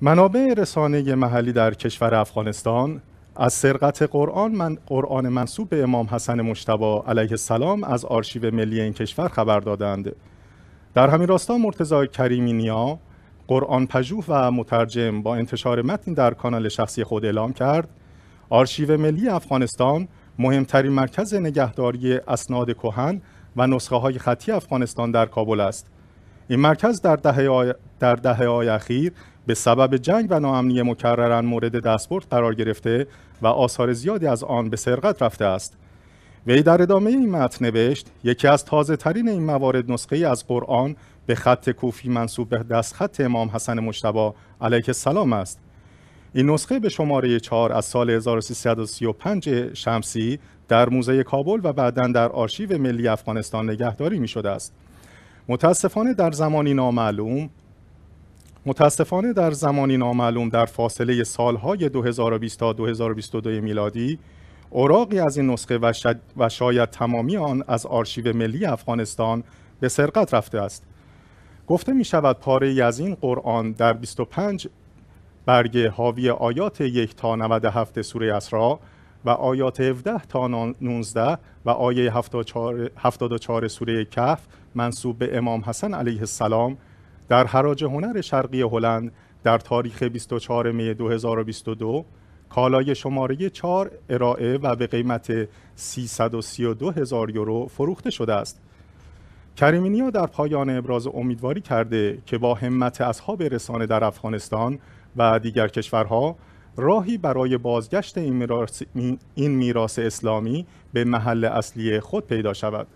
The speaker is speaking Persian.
منابع رسانه محلی در کشور افغانستان از سرقت قرآن من قرآن منصوب به امام حسن مجتبی علیه السلام از آرشیو ملی این کشور خبر دادند در همین راستا مرتضی کریمی نیا قرآن پژوه و مترجم با انتشار متن در کانال شخصی خود اعلام کرد آرشیو ملی افغانستان مهمترین مرکز نگهداری اسناد کهن و نسخه های خطی افغانستان در کابل است این مرکز در دهه اخیر به سبب جنگ و ناامنی مکررن مورد دستبرد قرار گرفته و آثار زیادی از آن به سرقت رفته است وی در ادامه این متن نوشت یکی از تازه ترین این موارد نسخه ای از قرآن به خط کوفی منصوب به خط امام حسن مشتبا علیه السلام است این نسخه به شماره 4 از سال 1335 شمسی در موزه کابل و بعدا در آرشیو ملی افغانستان نگهداری می شده است. متاسفانه در زمانی نامعلوم متاسفانه در زمانی نامعلوم در فاصله سالهای 2020 تا 2022 میلادی اوراقی از این نسخه و, شاید تمامی آن از آرشیو ملی افغانستان به سرقت رفته است گفته می شود پاره از این قرآن در 25 برگ حاوی آیات 1 تا 97 سوره اسرا و آیات 17 تا 19 و آیه 74, 74 سوره کهف منصوب به امام حسن علیه السلام در حراج هنر شرقی هلند در تاریخ 24 می 2022 کالای شماره 4 ارائه و به قیمت 332 هزار یورو فروخته شده است. کریمینیا در پایان ابراز امیدواری کرده که با همت اصحاب رسانه در افغانستان و دیگر کشورها راهی برای بازگشت این میراث اسلامی به محل اصلی خود پیدا شود.